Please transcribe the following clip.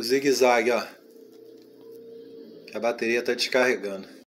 o zigue-zague, ó. Que a bateria tá descarregando.